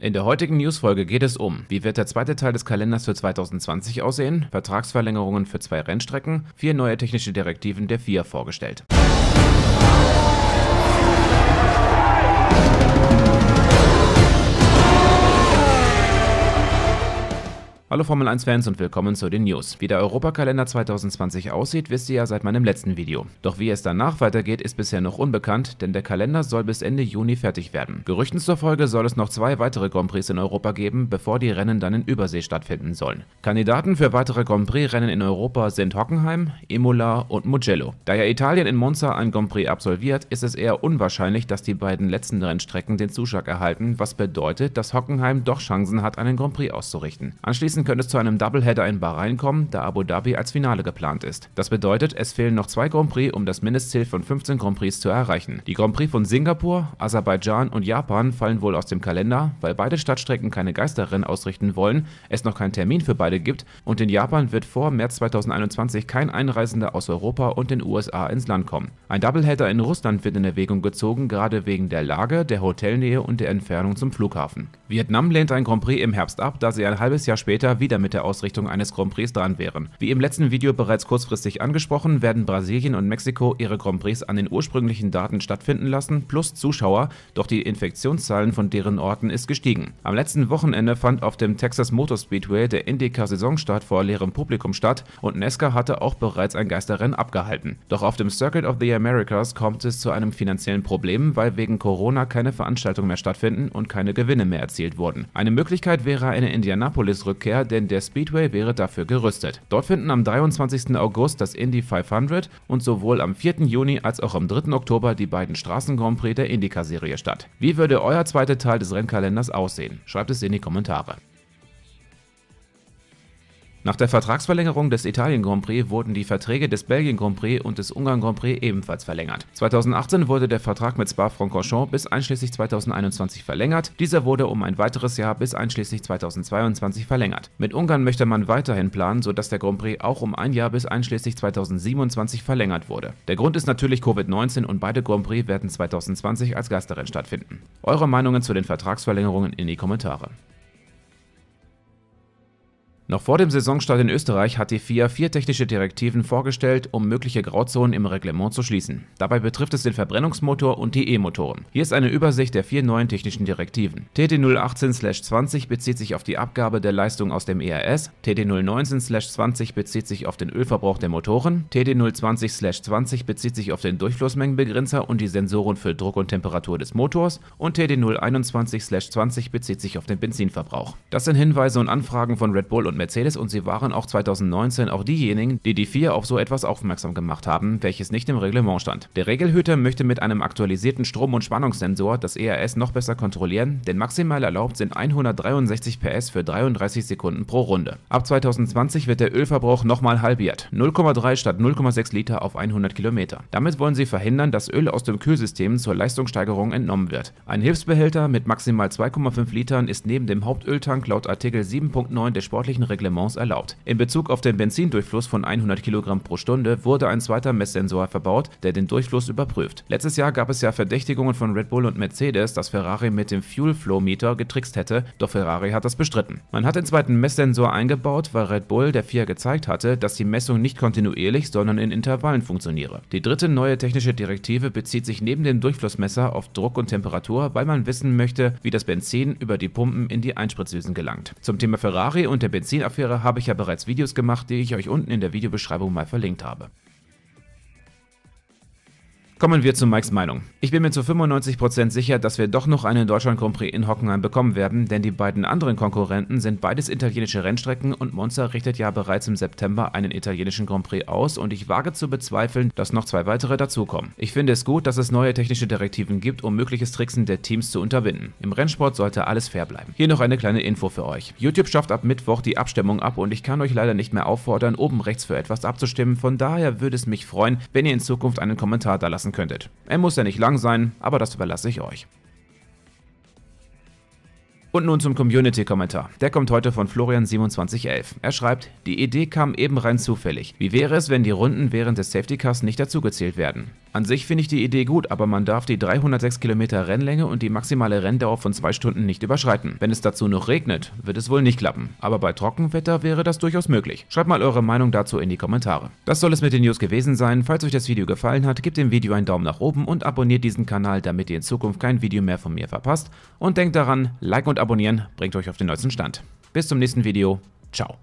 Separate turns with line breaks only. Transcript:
In der heutigen Newsfolge geht es um, wie wird der zweite Teil des Kalenders für 2020 aussehen, Vertragsverlängerungen für zwei Rennstrecken, vier neue technische Direktiven der FIA vorgestellt. Hallo Formel 1 Fans und willkommen zu den News. Wie der Europakalender 2020 aussieht, wisst ihr ja seit meinem letzten Video. Doch wie es danach weitergeht, ist bisher noch unbekannt, denn der Kalender soll bis Ende Juni fertig werden. Gerüchten zufolge soll es noch zwei weitere Grand Prix in Europa geben, bevor die Rennen dann in Übersee stattfinden sollen. Kandidaten für weitere Grand Prix Rennen in Europa sind Hockenheim, Imola und Mugello. Da ja Italien in Monza ein Grand Prix absolviert, ist es eher unwahrscheinlich, dass die beiden letzten Rennstrecken den Zuschlag erhalten, was bedeutet, dass Hockenheim doch Chancen hat, einen Grand Prix auszurichten. Anschließend könnte es zu einem Doubleheader in Bahrain kommen, da Abu Dhabi als Finale geplant ist. Das bedeutet, es fehlen noch zwei Grand Prix, um das Mindestziel von 15 Grand Prix zu erreichen. Die Grand Prix von Singapur, Aserbaidschan und Japan fallen wohl aus dem Kalender, weil beide Stadtstrecken keine Geisterrennen ausrichten wollen, es noch keinen Termin für beide gibt und in Japan wird vor März 2021 kein Einreisender aus Europa und den USA ins Land kommen. Ein Doubleheader in Russland wird in Erwägung gezogen, gerade wegen der Lage, der Hotelnähe und der Entfernung zum Flughafen. Vietnam lehnt ein Grand Prix im Herbst ab, da sie ein halbes Jahr später wieder mit der Ausrichtung eines Grand Prix dran wären. Wie im letzten Video bereits kurzfristig angesprochen, werden Brasilien und Mexiko ihre Grand Prix an den ursprünglichen Daten stattfinden lassen, plus Zuschauer, doch die Infektionszahlen von deren Orten ist gestiegen. Am letzten Wochenende fand auf dem Texas Motor Speedway der IndyCar-Saisonstart vor leerem Publikum statt und Nesca hatte auch bereits ein Geisterrennen abgehalten. Doch auf dem Circuit of the Americas kommt es zu einem finanziellen Problem, weil wegen Corona keine Veranstaltungen mehr stattfinden und keine Gewinne mehr erzielt wurden. Eine Möglichkeit wäre eine Indianapolis-Rückkehr, denn der Speedway wäre dafür gerüstet. Dort finden am 23. August das Indy 500 und sowohl am 4. Juni als auch am 3. Oktober die beiden Straßen Grand Prix der Indycar-Serie statt. Wie würde euer zweiter Teil des Rennkalenders aussehen? Schreibt es in die Kommentare. Nach der Vertragsverlängerung des Italien Grand Prix wurden die Verträge des Belgien Grand Prix und des Ungarn Grand Prix ebenfalls verlängert. 2018 wurde der Vertrag mit Spa-Francorchamps bis einschließlich 2021 verlängert. Dieser wurde um ein weiteres Jahr bis einschließlich 2022 verlängert. Mit Ungarn möchte man weiterhin planen, sodass der Grand Prix auch um ein Jahr bis einschließlich 2027 verlängert wurde. Der Grund ist natürlich Covid-19 und beide Grand Prix werden 2020 als Gastrennen stattfinden. Eure Meinungen zu den Vertragsverlängerungen in die Kommentare. Noch vor dem Saisonstart in Österreich hat die FIA vier technische Direktiven vorgestellt, um mögliche Grauzonen im Reglement zu schließen. Dabei betrifft es den Verbrennungsmotor und die E-Motoren. Hier ist eine Übersicht der vier neuen technischen Direktiven. TD 018-20 bezieht sich auf die Abgabe der Leistung aus dem ERS, TD 019-20 bezieht sich auf den Ölverbrauch der Motoren, TD 020-20 bezieht sich auf den Durchflussmengenbegrenzer und die Sensoren für Druck und Temperatur des Motors und TD 021-20 bezieht sich auf den Benzinverbrauch. Das sind Hinweise und Anfragen von Red Bull und Mercedes und sie waren auch 2019 auch diejenigen, die die vier auf so etwas aufmerksam gemacht haben, welches nicht im Reglement stand. Der Regelhüter möchte mit einem aktualisierten Strom- und Spannungssensor das ERS noch besser kontrollieren, denn maximal erlaubt sind 163 PS für 33 Sekunden pro Runde. Ab 2020 wird der Ölverbrauch nochmal halbiert, 0,3 statt 0,6 Liter auf 100 Kilometer. Damit wollen sie verhindern, dass Öl aus dem Kühlsystem zur Leistungssteigerung entnommen wird. Ein Hilfsbehälter mit maximal 2,5 Litern ist neben dem Hauptöltank laut Artikel 7.9 der sportlichen Reglements erlaubt. In Bezug auf den Benzindurchfluss von 100 kg pro Stunde wurde ein zweiter Messsensor verbaut, der den Durchfluss überprüft. Letztes Jahr gab es ja Verdächtigungen von Red Bull und Mercedes, dass Ferrari mit dem Fuel Flow Meter getrickst hätte, doch Ferrari hat das bestritten. Man hat den zweiten Messsensor eingebaut, weil Red Bull der FIA gezeigt hatte, dass die Messung nicht kontinuierlich, sondern in Intervallen funktioniere. Die dritte neue technische Direktive bezieht sich neben dem Durchflussmesser auf Druck und Temperatur, weil man wissen möchte, wie das Benzin über die Pumpen in die Einspritzdüsen gelangt. Zum Thema Ferrari und der Benzin Benzinaffäre habe ich ja bereits Videos gemacht, die ich euch unten in der Videobeschreibung mal verlinkt habe. Kommen wir zu Mikes Meinung. Ich bin mir zu 95% sicher, dass wir doch noch einen Deutschland Grand Prix in Hockenheim bekommen werden, denn die beiden anderen Konkurrenten sind beides italienische Rennstrecken und Monza richtet ja bereits im September einen italienischen Grand Prix aus und ich wage zu bezweifeln, dass noch zwei weitere dazukommen. Ich finde es gut, dass es neue technische Direktiven gibt, um mögliches Tricksen der Teams zu unterbinden. Im Rennsport sollte alles fair bleiben. Hier noch eine kleine Info für euch. YouTube schafft ab Mittwoch die Abstimmung ab und ich kann euch leider nicht mehr auffordern, oben rechts für etwas abzustimmen, von daher würde es mich freuen, wenn ihr in Zukunft einen Kommentar da lasst lassen könntet. Er muss ja nicht lang sein, aber das überlasse ich euch. Und nun zum Community-Kommentar. Der kommt heute von Florian2711. Er schreibt, die Idee kam eben rein zufällig. Wie wäre es, wenn die Runden während des Safety Cars nicht dazugezählt werden? An sich finde ich die Idee gut, aber man darf die 306 Kilometer Rennlänge und die maximale Renndauer von zwei Stunden nicht überschreiten. Wenn es dazu noch regnet, wird es wohl nicht klappen. Aber bei Trockenwetter wäre das durchaus möglich. Schreibt mal eure Meinung dazu in die Kommentare. Das soll es mit den News gewesen sein. Falls euch das Video gefallen hat, gebt dem Video einen Daumen nach oben und abonniert diesen Kanal, damit ihr in Zukunft kein Video mehr von mir verpasst. Und denkt daran, Like und Abonnieren abonnieren bringt euch auf den neuesten Stand. Bis zum nächsten Video. Ciao.